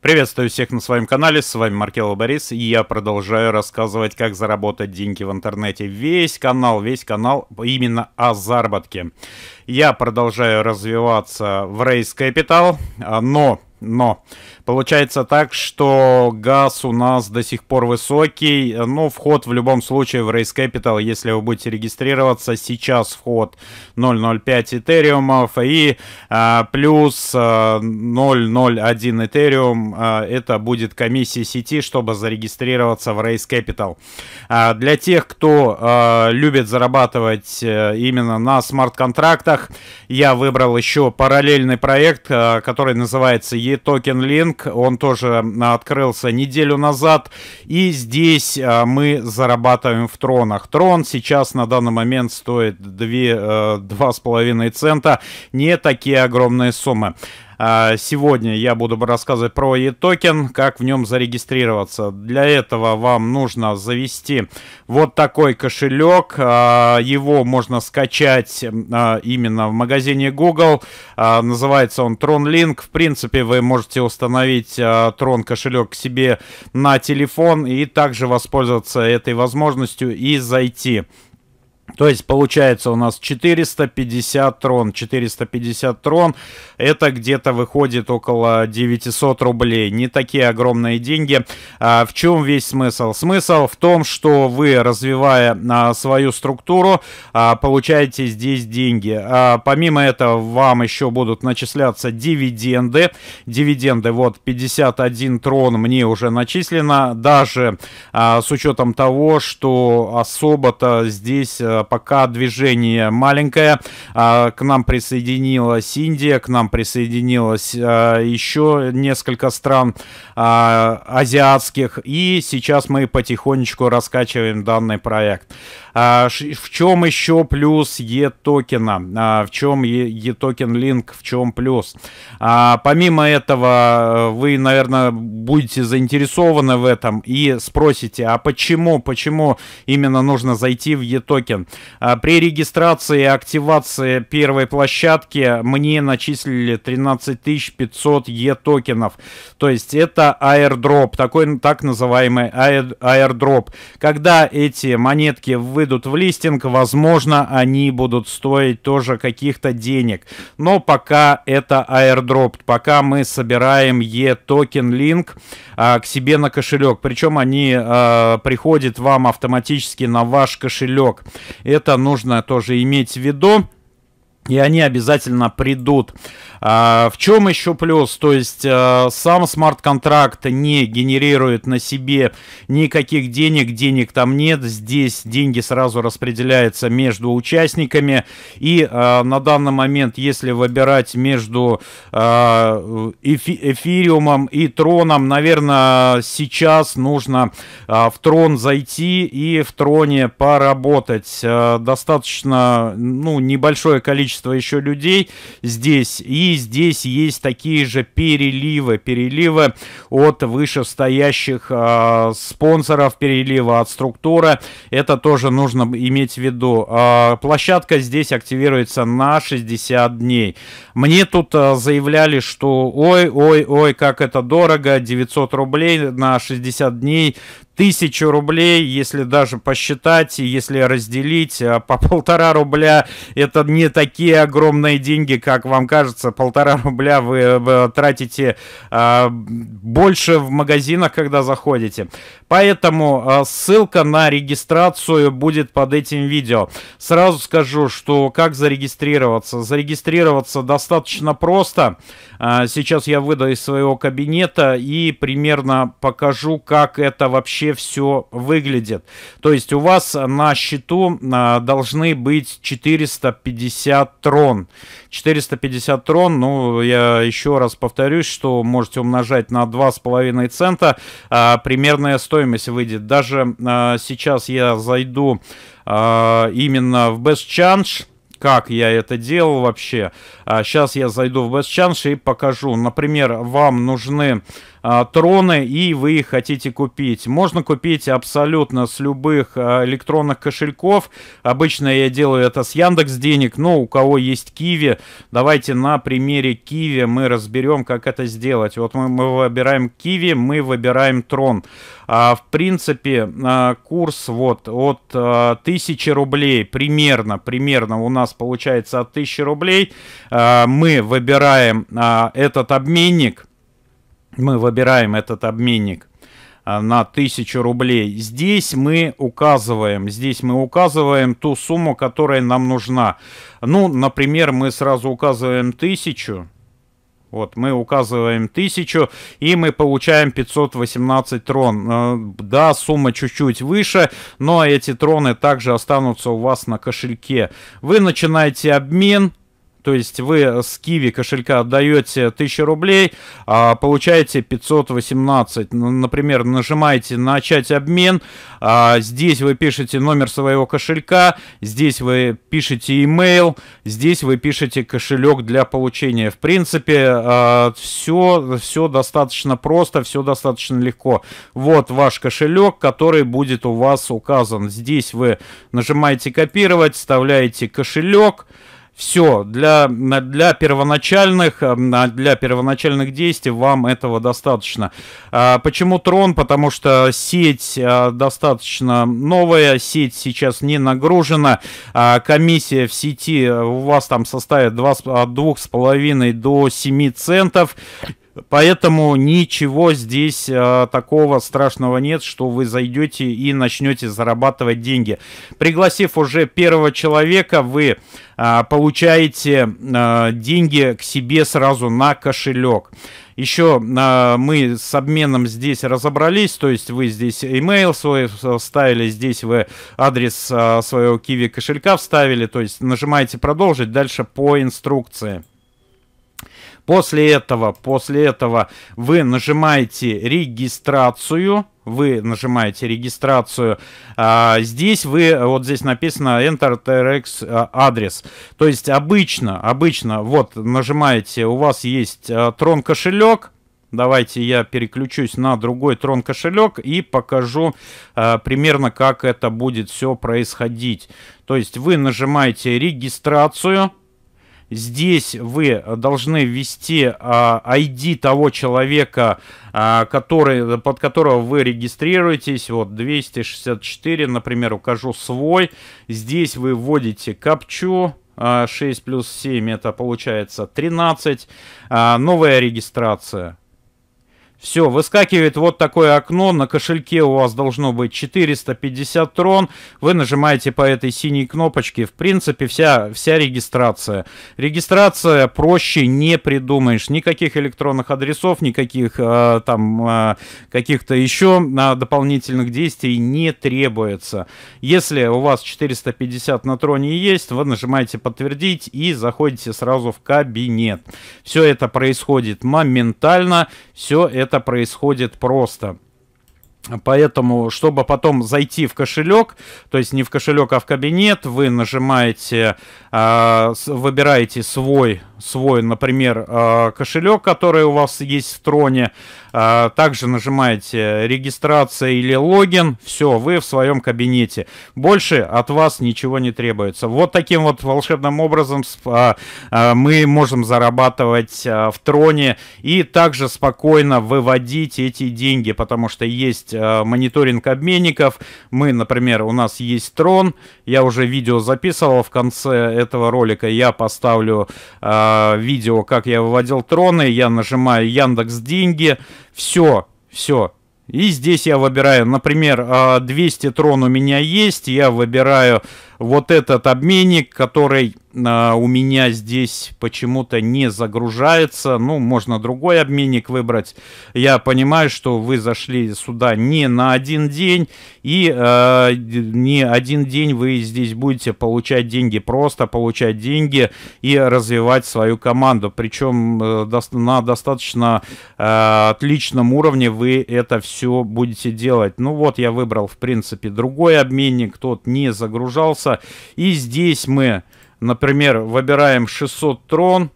Приветствую всех на своем канале, с вами Маркело Борис, и я продолжаю рассказывать, как заработать деньги в интернете. Весь канал, весь канал именно о заработке. Я продолжаю развиваться в Race Capital, а, но но получается так, что газ у нас до сих пор высокий, но ну, вход в любом случае в Race Capital, если вы будете регистрироваться, сейчас вход 0.05 этериумов и а, плюс а, 0.01 этериум, а, это будет комиссия сети, чтобы зарегистрироваться в Race Capital. А, для тех, кто а, любит зарабатывать а, именно на смарт-контрактах, я выбрал еще параллельный проект, а, который называется технологии токен Link. Он тоже а, открылся неделю назад. И здесь а, мы зарабатываем в тронах. Трон сейчас на данный момент стоит 2,5 э, цента. Не такие огромные суммы. А, сегодня я буду рассказывать про e-токен, как в нем зарегистрироваться. Для этого вам нужно завести вот такой кошелек. А, его можно скачать а, именно в магазине Google. Называется он TronLink. В принципе, вы можете установить Tron кошелек к себе на телефон и также воспользоваться этой возможностью и зайти то есть получается у нас 450 трон. 450 трон это где-то выходит около 900 рублей. Не такие огромные деньги. А в чем весь смысл? Смысл в том, что вы, развивая а, свою структуру, а, получаете здесь деньги. А, помимо этого вам еще будут начисляться дивиденды. Дивиденды, вот 51 трон мне уже начислено. Даже а, с учетом того, что особо-то здесь а, пока движение маленькое. А, к нам присоединилась Индия, к нам присоединилось а, еще несколько стран а, азиатских. И сейчас мы потихонечку раскачиваем данный проект. В чем еще плюс E-токена? В чем E-токен Link? В чем плюс? Помимо этого, э, вы, наверное, будете заинтересованы в этом и спросите, а почему, почему именно нужно зайти в E-токен? А, при регистрации и активации первой площадки мне начислили 13 500 Е-токенов. То есть это аирдроп, такой так называемый аирдроп. Когда эти монетки выйдут в листинг, возможно, они будут стоить тоже каких-то денег. Но пока это аирдроп, пока мы собираем Е-токен линк а, к себе на кошелек. Причем они а, приходят вам автоматически на ваш кошелек. Это нужно тоже иметь в виду и они обязательно придут. А, в чем еще плюс? То есть а, сам смарт-контракт не генерирует на себе никаких денег, денег там нет, здесь деньги сразу распределяются между участниками. И а, на данный момент, если выбирать между а, эфи эфириумом и троном, наверное, сейчас нужно а, в трон зайти и в троне поработать. А, достаточно ну, небольшое количество количество еще людей здесь. И здесь есть такие же переливы. Переливы от вышестоящих э, спонсоров, перелива от структуры. Это тоже нужно иметь в виду. Э, площадка здесь активируется на 60 дней. Мне тут э, заявляли, что ой-ой-ой, как это дорого, 900 рублей на 60 дней, тысячу рублей, если даже посчитать, если разделить по полтора рубля, это не такие такие огромные деньги, как вам кажется, полтора рубля вы э, тратите э, больше в магазинах, когда заходите. Поэтому э, ссылка на регистрацию будет под этим видео. Сразу скажу, что как зарегистрироваться. Зарегистрироваться достаточно просто. Э, сейчас я выйду из своего кабинета и примерно покажу, как это вообще все выглядит. То есть у вас на счету э, должны быть 450 трон. 450 трон, ну, я еще раз повторюсь, что можете умножать на 2,5 цента. А, примерная стоимость выйдет. Даже а, сейчас я зайду а, именно в Best Chance как я это делал вообще. А сейчас я зайду в Best Chance и покажу. Например, вам нужны а, троны и вы их хотите купить. Можно купить абсолютно с любых а, электронных кошельков. Обычно я делаю это с Яндекс денег, но у кого есть Киви, давайте на примере Киви мы разберем, как это сделать. Вот мы, мы выбираем Киви, мы выбираем трон. А, в принципе, а, курс вот от а, 1000 рублей примерно, примерно у нас получается от 1000 рублей. мы выбираем этот обменник мы выбираем этот обменник а, на 1000 рублей. Здесь мы указываем, здесь мы указываем ту сумму, которая нам нужна. Ну, например, мы сразу указываем 1000. Вот, мы указываем 1000, и мы получаем 518 трон. А, да, сумма чуть-чуть выше, но эти троны также останутся у вас на кошельке. Вы начинаете обмен, то есть вы с Киви кошелька отдаете 1000 рублей, а получаете 518. Ну, например, нажимаете «Начать обмен», а здесь вы пишете номер своего кошелька, здесь вы пишете email, здесь вы пишете кошелек для получения. В принципе, все, а, все достаточно просто, все достаточно легко. Вот ваш кошелек, который будет у вас указан. Здесь вы нажимаете «Копировать», вставляете кошелек, все, для, для, первоначальных, э, для первоначальных действий вам этого достаточно. А, почему трон? Потому что сеть э, достаточно новая, сеть сейчас не нагружена, а, комиссия в сети у вас там составит 2,5 до 7 центов. Поэтому ничего здесь э, такого страшного нет, что вы зайдете и начнете зарабатывать деньги. Пригласив уже первого человека, вы э, получаете э, деньги к себе сразу на кошелек. Еще э, мы с обменом здесь разобрались, то есть вы здесь email свой вставили, здесь вы адрес э, своего Kiwi кошелька вставили, то есть нажимаете продолжить, дальше по инструкции. После этого, после этого вы нажимаете регистрацию. Вы нажимаете регистрацию. А, здесь вы, вот здесь написано Enter TRX а, адрес. То есть обычно, обычно, вот нажимаете, у вас есть а, Трон кошелек. Давайте я переключусь на другой трон кошелек и покажу э, примерно, как это будет все происходить. То есть вы нажимаете регистрацию, Здесь вы должны ввести а, ID того человека, а, который, под которого вы регистрируетесь. Вот 264, например, укажу свой. Здесь вы вводите капчу. 6 а, плюс 7 это получается 13. Новая регистрация. Все, выскакивает вот такое окно, на кошельке у вас должно быть 450 трон, вы нажимаете по этой синей кнопочке, в принципе вся, вся регистрация. Регистрация проще не придумаешь, никаких электронных адресов, никаких э, там э, каких-то еще э, а, дополнительных действий не требуется. Если у вас 450 на троне есть, вы нажимаете подтвердить и заходите сразу в кабинет. Все это происходит моментально, все это это происходит просто. Поэтому, чтобы потом зайти в кошелек, то есть не в кошелек, а в кабинет, вы нажимаете, а, выбираете свой свой, например, э, кошелек, который у вас есть в троне. Э, также нажимаете регистрация или логин. Все, вы в своем кабинете. Больше от вас ничего не требуется. Вот таким вот волшебным образом э, мы можем зарабатывать в троне и также спокойно выводить эти деньги, потому что есть мониторинг обменников. Мы, например, у нас есть трон. Я уже видео записывал в конце этого ролика. Я поставлю э, видео, как я выводил троны, я нажимаю Яндекс деньги, все, все. И здесь я выбираю, например, 200 а, трон у меня есть, я выбираю вот этот обменник, который а, у меня здесь почему-то не загружается. Ну, можно другой обменник выбрать. Я понимаю, что вы зашли сюда не на один день, и а, не один день вы здесь будете получать деньги, просто получать деньги и развивать свою команду. Причем э, до, на достаточно а, отличном уровне вы это все будете делать. Ну вот, я выбрал, в принципе, другой обменник, тот не загружался. И здесь мы... Например, выбираем 600 трон,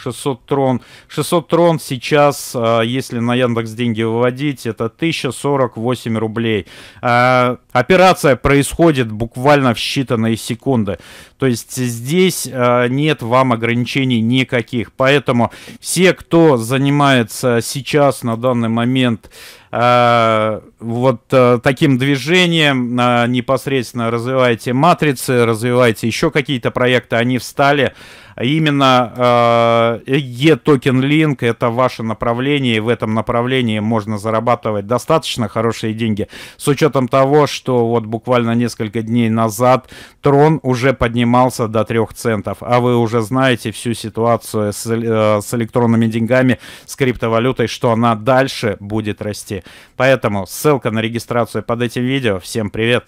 600 трон. 600 трон сейчас, а, если на Яндекс деньги выводить, это 1048 рублей. А, операция происходит буквально в считанные секунды. То есть здесь а, нет вам ограничений никаких. Поэтому все, кто занимается сейчас на данный момент вот таким движением, непосредственно развиваете матрицы, развиваете еще какие-то проекты, они встали а именно E-токен э, Link это ваше направление, и в этом направлении можно зарабатывать достаточно хорошие деньги. С учетом того, что вот буквально несколько дней назад трон уже поднимался до 3 центов, а вы уже знаете всю ситуацию с, э, с электронными деньгами, с криптовалютой, что она дальше будет расти. Поэтому ссылка на регистрацию под этим видео. Всем привет!